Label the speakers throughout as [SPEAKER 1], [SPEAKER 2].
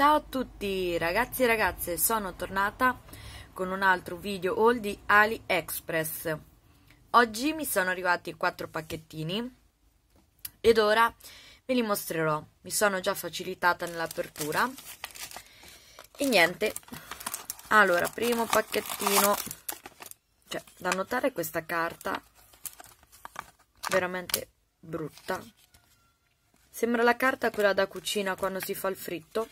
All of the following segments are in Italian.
[SPEAKER 1] Ciao a tutti ragazzi e ragazze, sono tornata con un altro video haul di AliExpress. Oggi mi sono arrivati quattro pacchettini ed ora ve li mostrerò. Mi sono già facilitata nell'apertura. E niente, allora, primo pacchettino, cioè, da notare questa carta, veramente brutta. Sembra la carta quella da cucina quando si fa il fritto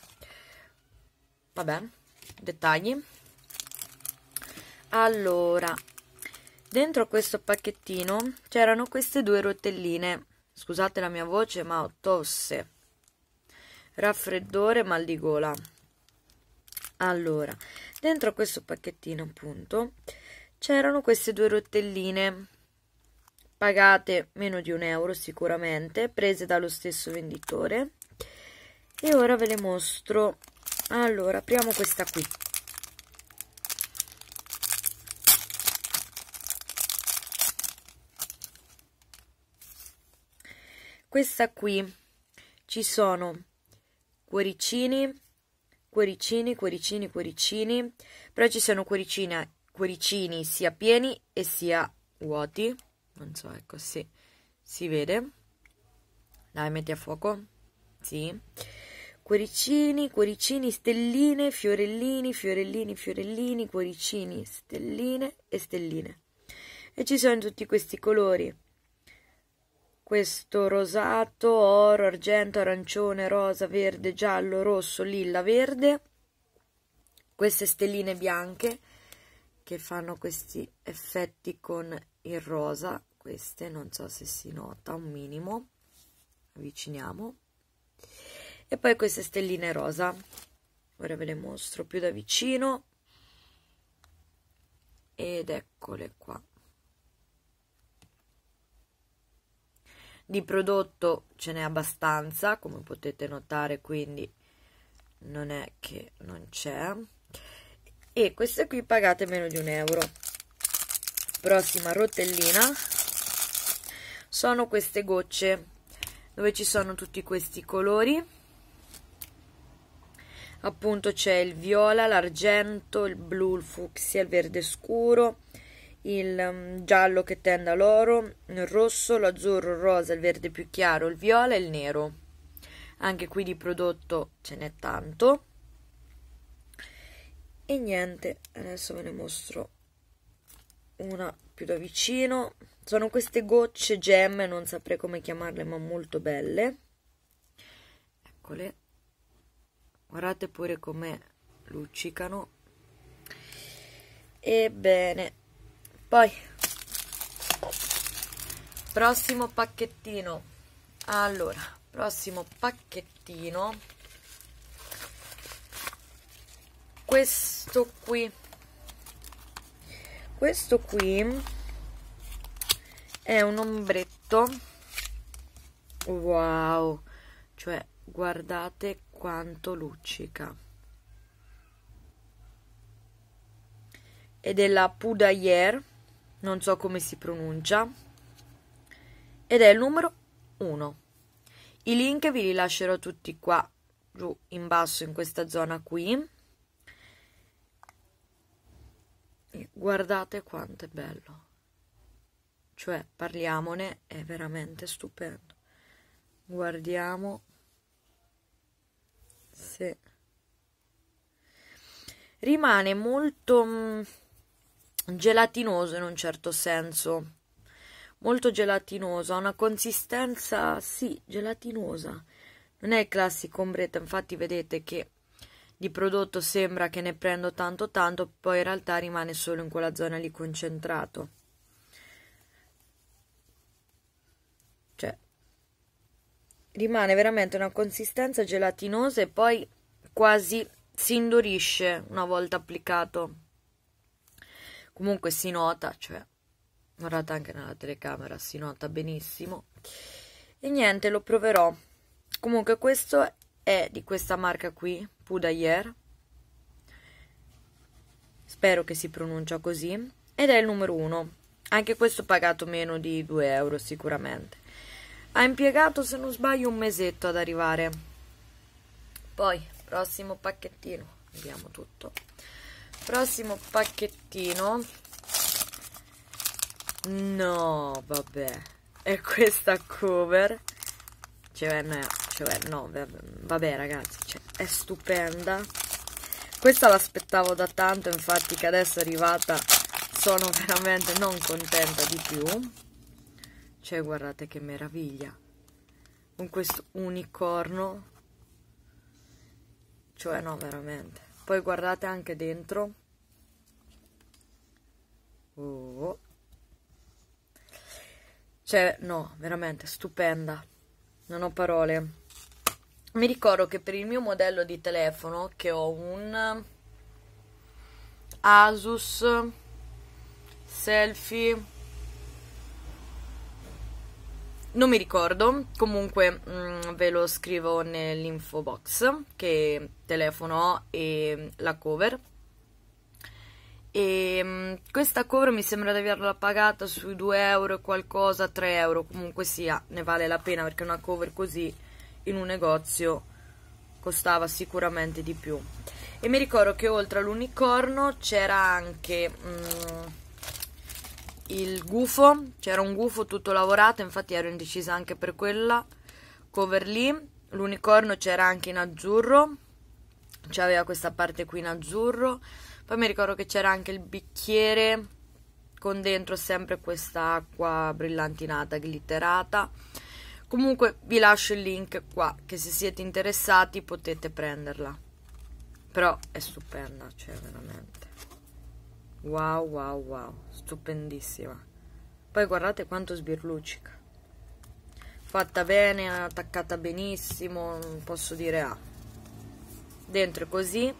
[SPEAKER 1] vabbè, dettagli. Allora, dentro questo pacchettino c'erano queste due rotelline. Scusate la mia voce, ma ho tosse. Raffreddore, mal di gola. Allora, dentro questo pacchettino, appunto, c'erano queste due rotelline pagate meno di un euro sicuramente, prese dallo stesso venditore. E ora ve le mostro allora apriamo questa qui questa qui ci sono cuoricini cuoricini cuoricini cuoricini però ci sono cuoricini cuoricini sia pieni e sia vuoti non so ecco se si vede dai metti a fuoco sì Cuoricini, cuoricini, stelline, fiorellini, fiorellini, fiorellini, cuoricini, stelline e stelline. E ci sono tutti questi colori. Questo rosato, oro, argento, arancione, rosa, verde, giallo, rosso, lilla, verde. Queste stelline bianche che fanno questi effetti con il rosa. Queste non so se si nota un minimo. Avviciniamo e poi queste stelline rosa ora ve le mostro più da vicino ed eccole qua di prodotto ce n'è abbastanza come potete notare quindi non è che non c'è e queste qui pagate meno di un euro prossima rotellina sono queste gocce dove ci sono tutti questi colori appunto c'è il viola, l'argento, il blu, il fucsia, il verde scuro, il mm, giallo che tende all'oro, il rosso, l'azzurro, il rosa, il verde più chiaro, il viola e il nero. Anche qui di prodotto ce n'è tanto. E niente, adesso ve ne mostro una più da vicino. Sono queste gocce gemme, non saprei come chiamarle, ma molto belle. Eccole guardate pure come luccicano ebbene poi prossimo pacchettino allora prossimo pacchettino questo qui questo qui è un ombretto wow cioè guardate quanto luccica. è della Pudayer, non so come si pronuncia, ed è il numero 1. I link vi li lascerò tutti qua giù in basso in questa zona qui. guardate quanto è bello. Cioè, parliamone, è veramente stupendo. Guardiamo sì. Rimane molto mh, mm, gelatinoso in un certo senso. Molto gelatinoso, ha una consistenza, sì, gelatinosa. Non è il classico ombretto, infatti vedete che di prodotto sembra che ne prendo tanto tanto, poi in realtà rimane solo in quella zona lì concentrato. Cioè, rimane veramente una consistenza gelatinosa e poi quasi si indurisce una volta applicato. Comunque si nota, cioè, guardate anche nella telecamera, si nota benissimo. E niente, lo proverò. Comunque questo è di questa marca qui, Pudayer. Spero che si pronuncia così. Ed è il numero 1. Anche questo pagato meno di 2 euro sicuramente ha impiegato se non sbaglio un mesetto ad arrivare poi prossimo pacchettino vediamo tutto prossimo pacchettino no vabbè è questa cover cioè, no, cioè, no vabbè ragazzi cioè, è stupenda questa l'aspettavo da tanto infatti che adesso è arrivata sono veramente non contenta di più cioè guardate che meraviglia con questo unicorno cioè no veramente poi guardate anche dentro oh. cioè no veramente stupenda non ho parole mi ricordo che per il mio modello di telefono che ho un Asus selfie non mi ricordo, comunque mh, mm, ve lo scrivo nell'info box che telefono e la cover. E mh, mm, questa cover mi sembra di averla pagata sui 2 euro e qualcosa, 3 euro, comunque sia, ne vale la pena perché una cover così in un negozio costava sicuramente di più. E mi ricordo che oltre all'unicorno c'era anche... Mh, mm, il gufo, c'era un gufo tutto lavorato, infatti ero indecisa anche per quella cover lì. L'unicorno c'era anche in azzurro, c'aveva questa parte qui in azzurro. Poi mi ricordo che c'era anche il bicchiere con dentro sempre questa acqua brillantinata, glitterata. Comunque vi lascio il link qua, che se siete interessati potete prenderla. Però è stupenda, cioè veramente. Wow, wow, wow, stupendissima. Poi guardate quanto sbirluccica. Fatta bene, attaccata benissimo, non posso dire A. Ah. Dentro è così,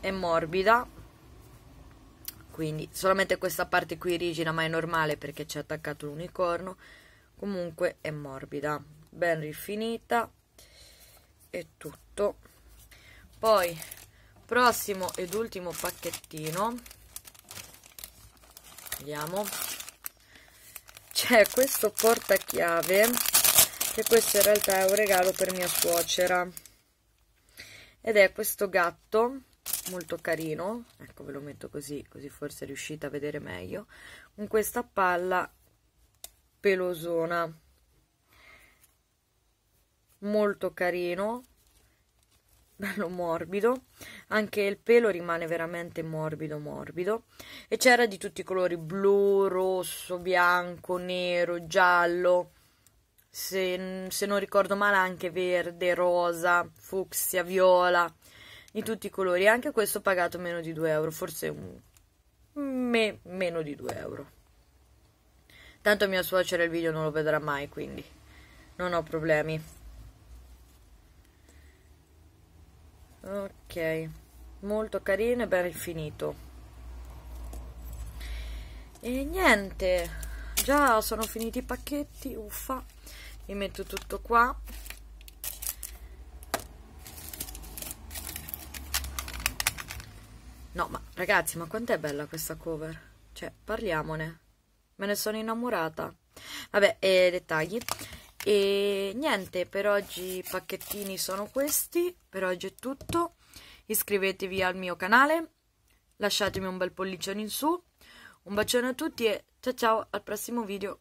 [SPEAKER 1] è morbida, quindi solamente questa parte qui rigida ma è normale perché c'è attaccato l'unicorno comunque è morbida ben rifinita e tutto poi prossimo ed ultimo pacchettino vediamo c'è questo portachiave che questo in realtà è un regalo per mia suocera ed è questo gatto molto carino ecco ve lo metto così così forse riuscite a vedere meglio con questa palla pelosona molto carino bello morbido, anche il pelo rimane veramente morbido morbido e c'era di tutti i colori blu, rosso, bianco, nero, giallo, se, se non ricordo male anche verde, rosa, fucsia, viola, di tutti i colori, anche questo ho pagato meno di 2 euro, forse un, me, meno di 2 euro. Tanto mia suocera il video non lo vedrà mai, quindi non ho problemi. ok molto carino e ben rifinito e niente già sono finiti i pacchetti uffa vi metto tutto qua no ma ragazzi ma quant'è bella questa cover cioè parliamone me ne sono innamorata vabbè e dettagli e niente per oggi i pacchettini sono questi per oggi è tutto iscrivetevi al mio canale lasciatemi un bel pollicione in su un bacione a tutti e ciao ciao al prossimo video